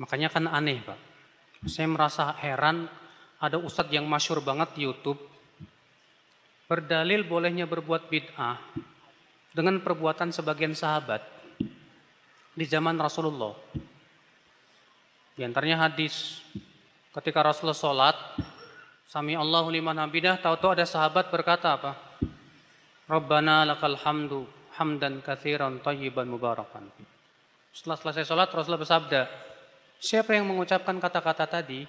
Makanya kan aneh Pak. Saya merasa heran ada ustadz yang masyur banget di Youtube. Berdalil bolehnya berbuat bid'ah dengan perbuatan sebagian sahabat di zaman Rasulullah. Di antaranya hadis ketika Rasulullah sholat, Sami Allahu liman hamidah, tahu-tahu ada sahabat berkata apa? Rabbana lakal hamdu hamdan kathiran tayyiban mubarakan. Setelah selesai sholat, Rasulullah bersabda, Siapa yang mengucapkan kata-kata tadi?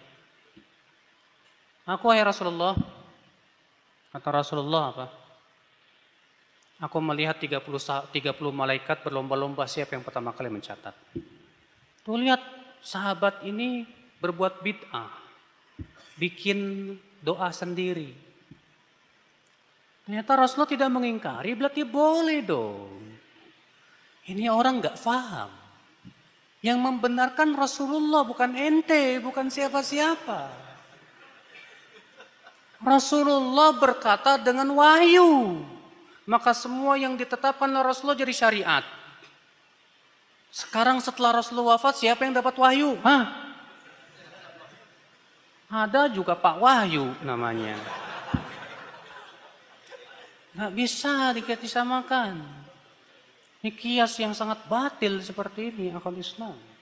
Aku ya Rasulullah. Kata Rasulullah apa? Aku melihat 30, 30 malaikat berlomba-lomba siapa yang pertama kali mencatat. Tuh lihat sahabat ini berbuat bid'ah. Bikin doa sendiri. Ternyata Rasulullah tidak mengingkari, berarti boleh dong. Ini orang gak paham. Yang membenarkan Rasulullah bukan ente, bukan siapa-siapa. Rasulullah berkata dengan wahyu. Maka semua yang ditetapkan oleh Rasulullah jadi syariat. Sekarang setelah Rasulullah wafat siapa yang dapat wahyu? Hah? Ada juga Pak Wahyu namanya. Nggak bisa disamakan. Ini kias yang sangat batil seperti ini akal Islam.